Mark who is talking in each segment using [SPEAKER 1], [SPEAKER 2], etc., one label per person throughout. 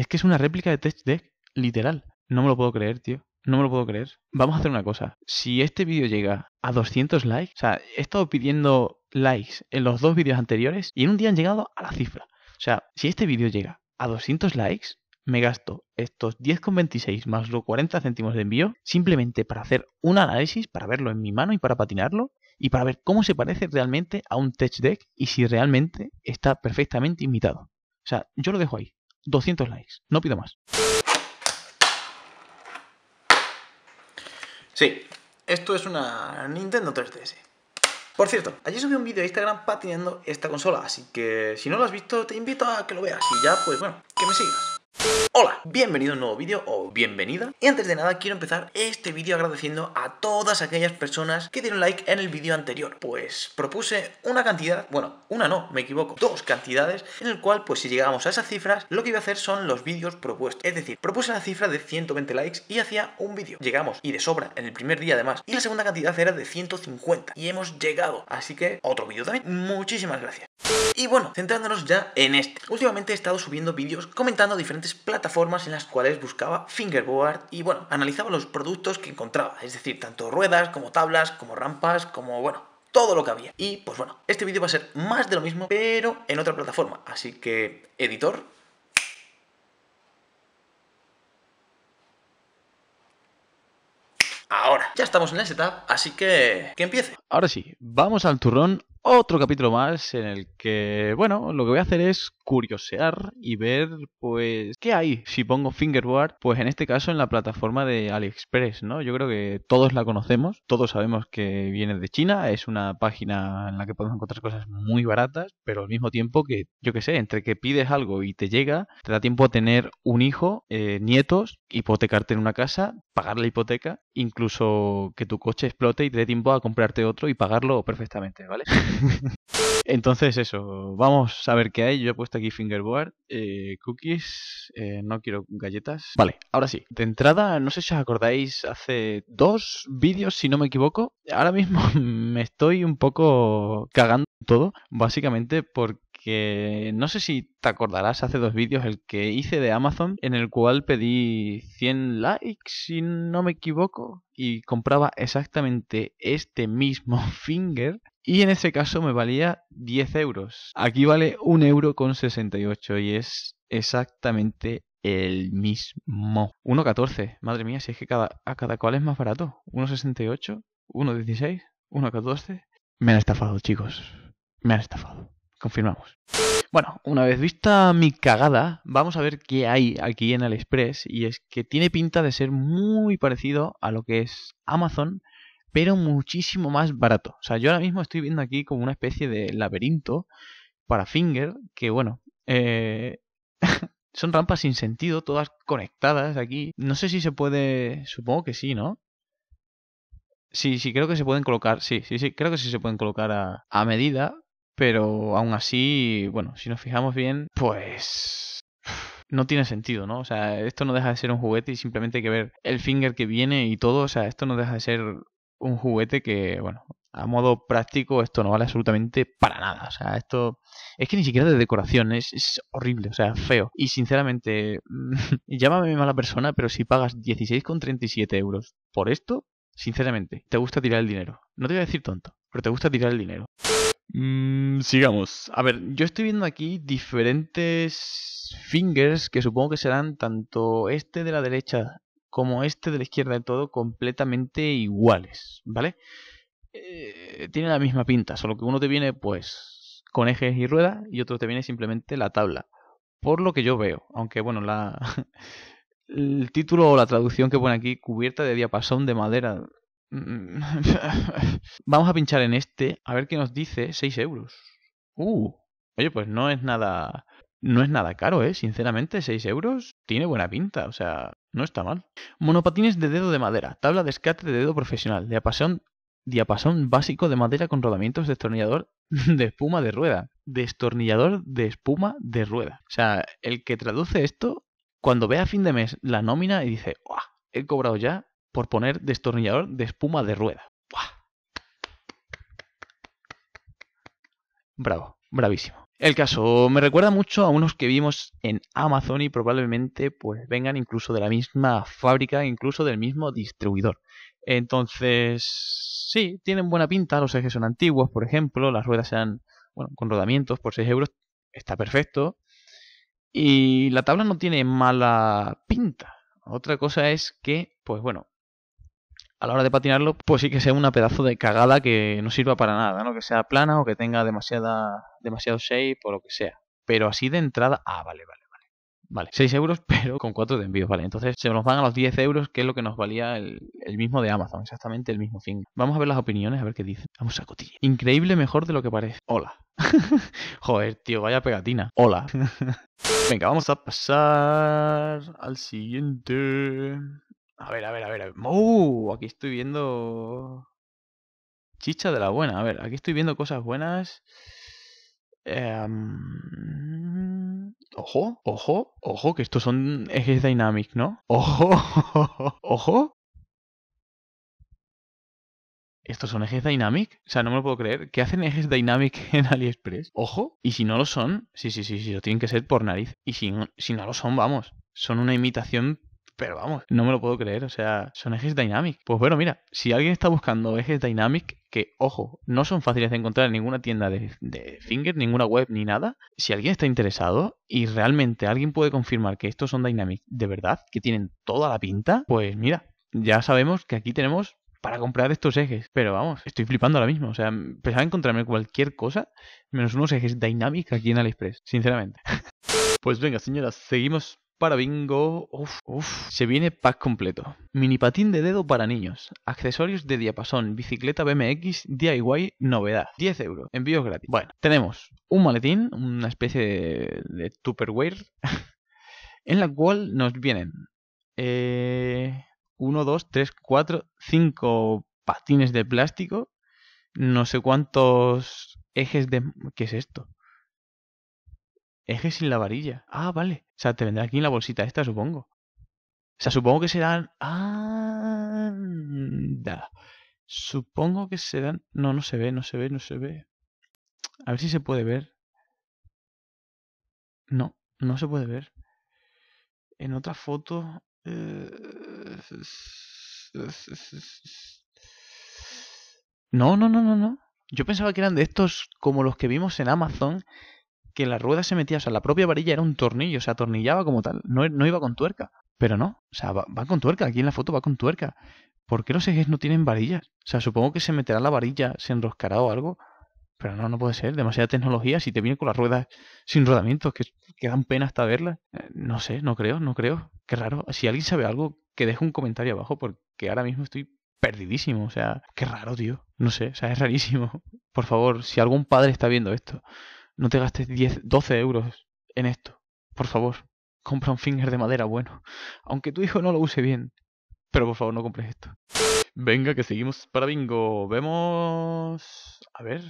[SPEAKER 1] Es que es una réplica de Tech Deck, literal. No me lo puedo creer, tío. No me lo puedo creer. Vamos a hacer una cosa. Si este vídeo llega a 200 likes, o sea, he estado pidiendo likes en los dos vídeos anteriores y en un día han llegado a la cifra. O sea, si este vídeo llega a 200 likes, me gasto estos 10,26 más los 40 céntimos de envío simplemente para hacer un análisis, para verlo en mi mano y para patinarlo y para ver cómo se parece realmente a un Tech Deck y si realmente está perfectamente imitado. O sea, yo lo dejo ahí. 200 likes, no pido más. Sí, esto es una Nintendo 3DS. Por cierto, ayer subí un vídeo a Instagram patinando esta consola, así que si no lo has visto te invito a que lo veas y ya pues bueno, que me sigas. Hola, bienvenido a un nuevo vídeo o bienvenida. Y antes de nada quiero empezar este vídeo agradeciendo a todas aquellas personas que dieron like en el vídeo anterior. Pues propuse una cantidad, bueno, una no, me equivoco, dos cantidades, en el cual pues si llegábamos a esas cifras, lo que iba a hacer son los vídeos propuestos. Es decir, propuse la cifra de 120 likes y hacía un vídeo. Llegamos, y de sobra, en el primer día además. Y la segunda cantidad era de 150. Y hemos llegado, así que otro vídeo también. Muchísimas gracias. Y bueno, centrándonos ya en este. Últimamente he estado subiendo vídeos comentando diferentes plataformas en las cuales buscaba fingerboard y bueno, analizaba los productos que encontraba, es decir, tanto ruedas como tablas, como rampas, como bueno, todo lo que había. Y pues bueno, este vídeo va a ser más de lo mismo, pero en otra plataforma. Así que, editor. Ahora, ya estamos en el setup, así que que empiece. Ahora sí, vamos al turrón otro capítulo más en el que, bueno, lo que voy a hacer es curiosear y ver, pues, qué hay si pongo fingerboard, pues en este caso en la plataforma de AliExpress, ¿no? Yo creo que todos la conocemos, todos sabemos que viene de China, es una página en la que podemos encontrar cosas muy baratas, pero al mismo tiempo que, yo qué sé, entre que pides algo y te llega, te da tiempo a tener un hijo, eh, nietos, hipotecarte en una casa, pagar la hipoteca, incluso que tu coche explote y te dé tiempo a comprarte otro y pagarlo perfectamente, ¿vale? Entonces eso, vamos a ver qué hay. Yo he puesto aquí fingerboard, eh, cookies, eh, no quiero galletas. Vale, ahora sí. De entrada, no sé si os acordáis, hace dos vídeos, si no me equivoco. Ahora mismo me estoy un poco cagando todo, básicamente porque no sé si te acordarás hace dos vídeos el que hice de Amazon en el cual pedí 100 likes si no me equivoco y compraba exactamente este mismo finger y en ese caso me valía 10 euros. Aquí vale un euro con y es exactamente el mismo. 1,14. Madre mía, si es que cada, a cada cual es más barato. 1,68, 1,16, 1,14. Me han estafado, chicos. Me han estafado. Confirmamos. Bueno, una vez vista mi cagada, vamos a ver qué hay aquí en AliExpress. Y es que tiene pinta de ser muy parecido a lo que es Amazon, pero muchísimo más barato. O sea, yo ahora mismo estoy viendo aquí como una especie de laberinto para Finger, que bueno, eh, son rampas sin sentido, todas conectadas aquí. No sé si se puede, supongo que sí, ¿no? Sí, sí, creo que se pueden colocar, sí, sí, sí, creo que sí se pueden colocar a, a medida, pero aún así, bueno, si nos fijamos bien, pues no tiene sentido, ¿no? O sea, esto no deja de ser un juguete y simplemente hay que ver el finger que viene y todo, o sea, esto no deja de ser un juguete que, bueno, a modo práctico esto no vale absolutamente para nada. O sea, esto es que ni siquiera de decoración, es, horrible, o sea, feo. Y sinceramente, mm, llámame mala persona, pero si pagas 16,37 euros por esto, sinceramente, te gusta tirar el dinero. No te voy a decir tonto, pero te gusta tirar el dinero. Mm, sigamos. A ver, yo estoy viendo aquí diferentes fingers que supongo que serán tanto este de la derecha como este de la izquierda de todo completamente iguales, ¿vale? Eh, tiene la misma pinta, solo que uno te viene pues con ejes y ruedas y otro te viene simplemente la tabla, por lo que yo veo, aunque bueno, la... el título o la traducción que pone aquí, cubierta de diapasón de madera. Vamos a pinchar en este, a ver qué nos dice, 6 euros. Uh, oye, pues no es nada no es nada caro, ¿eh? Sinceramente, 6 euros tiene buena pinta, o sea, no está mal. Monopatines de dedo de madera, tabla de escate de dedo profesional, diapasón, diapasón básico de madera con rodamientos de destornillador de espuma de rueda. Destornillador de espuma de rueda. O sea, el que traduce esto, cuando ve a fin de mes la nómina y dice, ¡guau! He cobrado ya por poner destornillador de espuma de rueda. ¡Buah! Bravo, bravísimo. El caso me recuerda mucho a unos que vimos en Amazon y probablemente pues vengan incluso de la misma fábrica, incluso del mismo distribuidor. Entonces, sí, tienen buena pinta, los ejes son antiguos, por ejemplo, las ruedas sean, bueno, con rodamientos por 6 euros, está perfecto. Y la tabla no tiene mala pinta. Otra cosa es que, pues bueno, a la hora de patinarlo, pues sí que sea una pedazo de cagada que no sirva para nada, ¿no? Que sea plana o que tenga demasiada, demasiado shape o lo que sea. Pero así de entrada, ah, vale, vale, vale. Vale, 6 euros, pero con 4 de envío, vale. Entonces se nos van a los 10 euros, que es lo que nos valía el, mismo de Amazon, exactamente el mismo fin. Vamos a ver las opiniones, a ver qué dicen. Vamos a cotillear. Increíble mejor de lo que parece. Hola. Joder, tío, vaya pegatina. Hola. Venga, vamos a pasar al siguiente. A ver, a ver, a ver. A Aquí estoy viendo... Chicha de la buena. A ver, aquí estoy viendo cosas buenas. Em, ojo, ojo, ojo, que estos son ejes dynamic, ¿no? Ojo, ojo. ¿Estos son ejes Dynamic? O sea, no me lo puedo creer. ¿Qué hacen ejes Dynamic en AliExpress? Ojo. Y si no lo son, sí, sí, sí, sí, lo tienen que ser por nariz. Y si, si no lo son, vamos. Son una imitación pero vamos, no me lo puedo creer, o sea, son ejes Dynamic. Pues bueno, mira, si alguien está buscando ejes Dynamic, que ojo, no son fáciles de encontrar en ninguna tienda de, de Finger, ninguna web ni nada, si alguien está interesado y realmente alguien puede confirmar que estos son Dynamic de verdad, que tienen toda la pinta, pues mira, ya sabemos que aquí tenemos para comprar estos ejes. Pero vamos, estoy flipando ahora mismo. O sea, a encontrarme cualquier cosa menos unos ejes Dynamic aquí en AliExpress, sinceramente. pues venga, señoras, seguimos para bingo. uff, uff Se viene pack completo. Mini patín de dedo para niños. Accesorios de diapasón. Bicicleta BMX. DIY. Novedad. 10 euros. Envío gratis. Bueno, tenemos un maletín. Una especie de, de Tupperware. en la cual nos vienen. 1, 2, 3, 4, 5 patines de plástico. No sé cuántos ejes de... ¿Qué es esto? Ejes sin la varilla. Ah, vale sea, te vendrá aquí en la bolsita esta, supongo. O sea, supongo que serán. Supongo que serán. No, no se ve, no se ve, no se ve. A ver si se puede ver. No, no se puede ver. En otra foto. Eh, no, no, no, no, no. Yo pensaba que eran de estos como los que vimos en Amazon, que la rueda se metía, o sea, la propia varilla era un tornillo, se atornillaba como tal, no, no iba con tuerca. Pero no, o sea, va, con tuerca, aquí en la foto va con tuerca. ¿Por qué los ejes no tienen varillas? O sea, supongo que se meterá la varilla, se enroscará o algo. Pero no, no puede ser, demasiada tecnología si te viene con las ruedas sin rodamientos, que, que dan pena hasta verlas. Eh, no sé, no creo, no creo. Qué raro. Si alguien sabe algo, que deje un comentario abajo, porque ahora mismo estoy perdidísimo. O sea, qué raro, tío. No sé, o sea, es rarísimo. Por favor, si algún padre está viendo esto, no te gastes 10, 12 euros en esto. Por favor, compra un finger de madera bueno. Aunque tu hijo no lo use bien. Pero por favor, no compres esto. Venga, que seguimos para bingo. Vemos... A ver...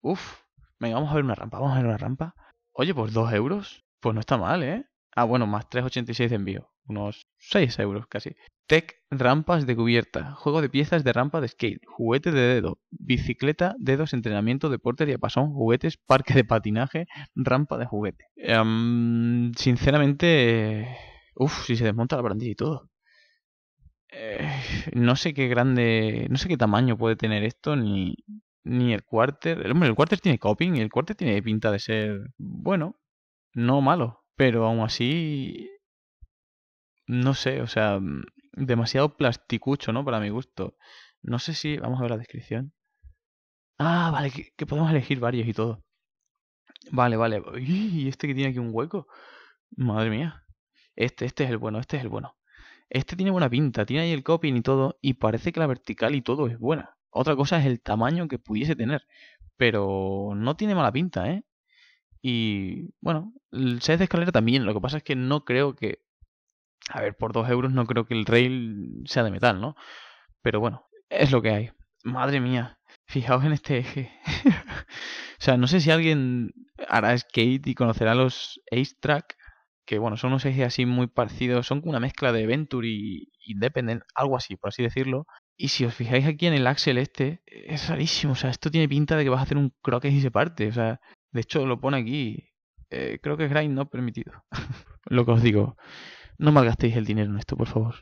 [SPEAKER 1] Uf. Venga, vamos a ver una rampa. Vamos a ver una rampa. Oye, pues 2 euros. Pues no está mal, ¿eh? Ah, bueno, más 3,86 de envío. Unos 6 euros casi. Tech, rampas de cubierta, juego de piezas de rampa de skate, juguete de dedo, bicicleta, dedos, entrenamiento, deporte, diapasón, juguetes, parque de patinaje, rampa de juguete. Em, sinceramente, uff, si se desmonta la plantilla y todo. Eh, no sé qué grande, no sé qué tamaño puede tener esto, ni, ni el quarter. Hombre, el quarter tiene coping y el quarter tiene pinta de ser, bueno, no malo, pero aún así, no sé, o sea, demasiado plasticucho, ¿no? Para mi gusto. No sé si... Vamos a ver la descripción. Ah, vale, que, podemos elegir varios y todo. Vale, vale. ¿Y este que tiene aquí un hueco? Madre mía. Este, este es el bueno, este es el bueno. Este tiene buena pinta, tiene ahí el coping y todo, y parece que la vertical y todo es buena. Otra cosa es el tamaño que pudiese tener, pero no tiene mala pinta, ¿eh? Y bueno, el 6 de escalera también, lo que pasa es que no creo que a ver, por 2 euros no creo que el rail sea de metal, ¿no? Pero bueno, es lo que hay. Madre mía, fijaos en este eje. o sea, no sé si alguien hará skate y conocerá los Ace Track, que bueno, son unos ejes así muy parecidos, son como una mezcla de Venture y Independent, algo así, por así decirlo. Y si os fijáis aquí en el axel este, es rarísimo, o sea, esto tiene pinta de que vas a hacer un croquet y se parte, o sea, de hecho lo pone aquí. Eh, creo que es grind no permitido. lo que os digo. No malgastéis el dinero en esto, por favor.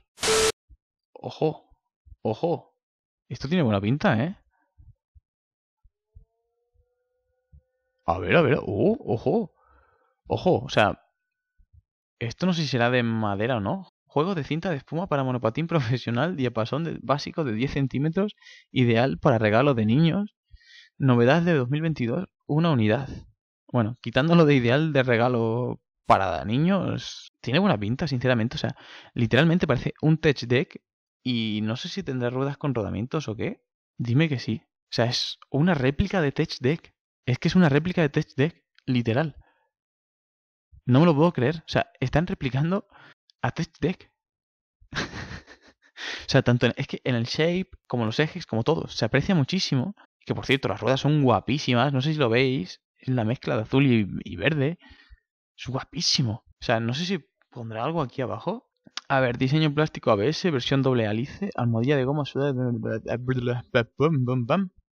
[SPEAKER 1] Ojo, ojo. Esto tiene buena pinta, ¿eh? A ver, a ver. Oh, ojo. Ojo, o sea... Esto no sé si será de madera o no. Juego de cinta de espuma para monopatín profesional, diapasón básico de 10 centímetros, ideal para regalo de niños. Novedad de 2022, una unidad. Bueno, quitándolo de ideal de regalo para niños tiene buena pinta, sinceramente. O sea, literalmente parece un tech deck y no sé si tendrá ruedas con rodamientos o qué. Dime que sí. O sea, es una réplica de tech deck. Es que es una réplica de tech deck, literal. No me lo puedo creer. O sea, están replicando a tech deck. O sea, tanto en, es que en el shape, como los ejes, como todo, se aprecia muchísimo. Que por cierto, las ruedas son guapísimas, no sé si lo veis, es la mezcla de azul y verde. Es guapísimo. O sea, no sé si pondrá algo aquí abajo. A ver, diseño plástico ABS, versión doble alice, almohadilla de goma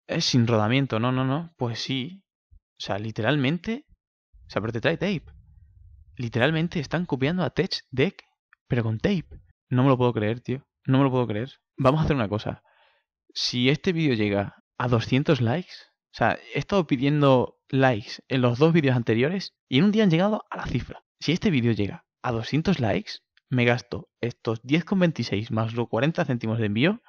[SPEAKER 1] Es sin rodamiento, no, no, no. Pues sí. O sea, literalmente. O sea, pero te trae tape. Literalmente están copiando a Tech Deck, pero con tape. No me lo puedo creer, tío. No me lo puedo creer. Vamos a hacer una cosa. Si este vídeo llega a 200 likes, o sea, he estado pidiendo likes en los dos vídeos anteriores y en un día han llegado a la cifra. Si este vídeo llega a 200 likes, me gasto estos 10,26 más los 40 céntimos de envío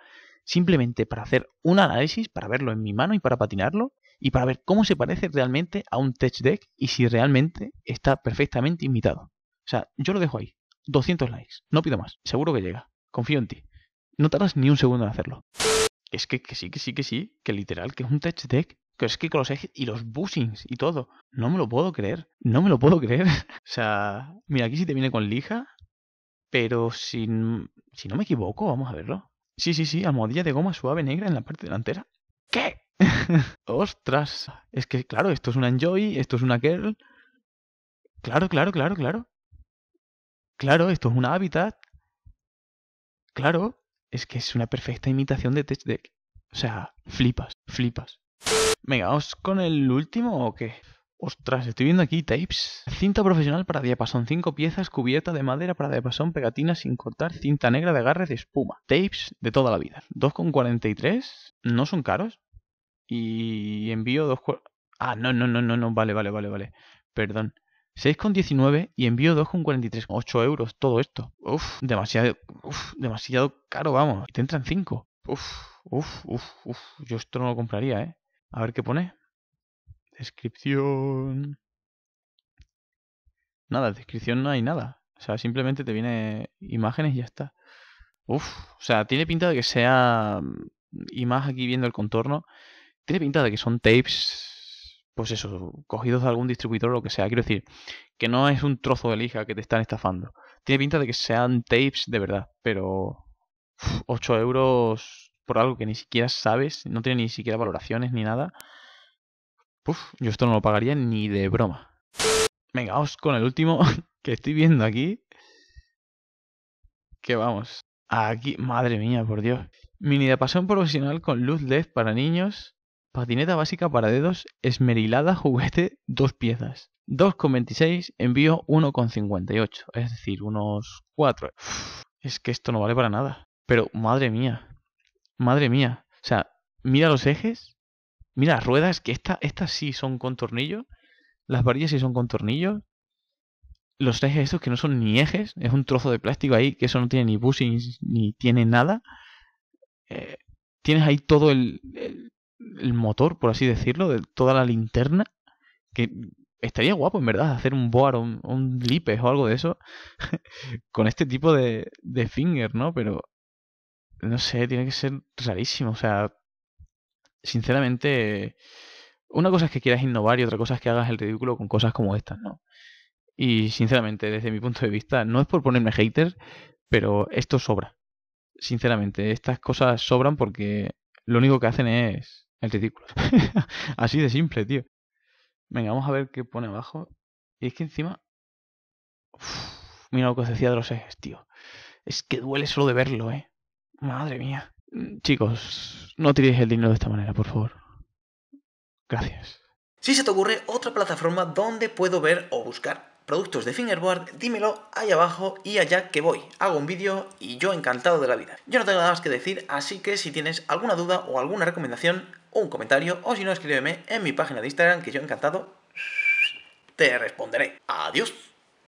[SPEAKER 1] simplemente para hacer un análisis, para verlo en mi mano y para patinarlo y para ver cómo se parece realmente a un tech deck y si realmente está perfectamente imitado. O sea, yo lo dejo ahí. 200 likes. No pido más. Seguro que llega. Confío en ti. No tardas ni un segundo en hacerlo. Es que, que sí, que sí, que sí, que literal, que es un tech deck que es que con los ejes y los bushings y todo. No me lo puedo creer. No me lo puedo creer. o sea, mira, aquí si te viene con lija, pero sin, si no me equivoco, vamos a verlo. Sí, sí, sí, almohadilla de goma suave negra en la parte delantera. ¿Qué? ¡Ostras! Es que, claro, esto es una Enjoy, esto es una Girl. Claro, claro, claro, claro. Claro, esto es una Habitat. Claro, es que es una perfecta imitación de Tech Deck. O sea, flipas, flipas. Venga, ¿vamos con el último o qué? Ostras, estoy viendo aquí tapes. Cinta profesional para diapasón, 5 piezas, cubierta de madera para diapasón, pegatina sin cortar, cinta negra de agarre de espuma. Tapes de toda la vida. 2,43, no son caros. Y envío 2... Ah, no, no, no, no, no, vale, vale, vale, vale. Perdón. 6,19 y envío 2,43. 8 euros, todo esto. Uf, demasiado, uf, demasiado caro, vamos. Y te entran 5. Uf, uf, uf, uf. Yo esto no lo compraría, ¿eh? A ver qué pone. Descripción. Nada, descripción no hay nada. O sea, simplemente te viene imágenes y ya está. Uf, o sea, tiene pinta de que sea. Mm, y más aquí viendo el contorno. Tiene pinta de que son tapes. Pues eso, cogidos de algún distribuidor o lo que sea. Quiero decir, que no es un trozo de lija que te están estafando. Tiene pinta de que sean tapes de verdad, pero. Uf, 8 euros por algo que ni siquiera sabes, no tiene ni siquiera valoraciones ni nada, Uf, yo esto no lo pagaría ni de broma. Venga, vamos con el último que estoy viendo aquí. Que vamos. Aquí, madre mía, por Dios. Mini de pasión profesional con luz LED para niños. Patineta básica para dedos. Esmerilada juguete, dos piezas. 2,26, envío 1,58. Es decir, unos 4. es que esto no vale para nada. Pero, madre mía. Madre mía. O sea, mira los ejes, mira las ruedas, que esta, estas sí son con tornillos, las varillas sí son con tornillos. Los ejes estos que no son ni ejes, es un trozo de plástico ahí, que eso no tiene ni bushing ni tiene nada. Eh, tienes ahí todo el, motor, por así decirlo, de toda la linterna, que estaría guapo en verdad hacer un boar o un, lipe o algo de eso con este tipo de, de finger, ¿no? Pero no sé, tiene que ser rarísimo. O sea, sinceramente, una cosa es que quieras innovar y otra cosa es que hagas el ridículo con cosas como estas, ¿no? Y sinceramente, desde mi punto de vista, no es por ponerme hater, pero esto sobra. Sinceramente, estas cosas sobran porque lo único que hacen es el ridículo. Así de simple, tío. Venga, vamos a ver qué pone abajo. Y es que encima... mira lo que os decía de los ejes, tío. Es que duele solo de verlo, ¿eh? Madre mía. Mm, chicos, no tiréis el dinero de esta manera, por favor. Gracias. Si se te ocurre otra plataforma donde puedo ver o buscar productos de fingerboard, dímelo ahí abajo y allá que voy. Hago un vídeo y yo encantado de la vida. Yo no tengo nada más que decir, así que si tienes alguna duda o alguna recomendación, un comentario o si no escríbeme en mi página de Instagram que yo encantado te responderé. Adiós.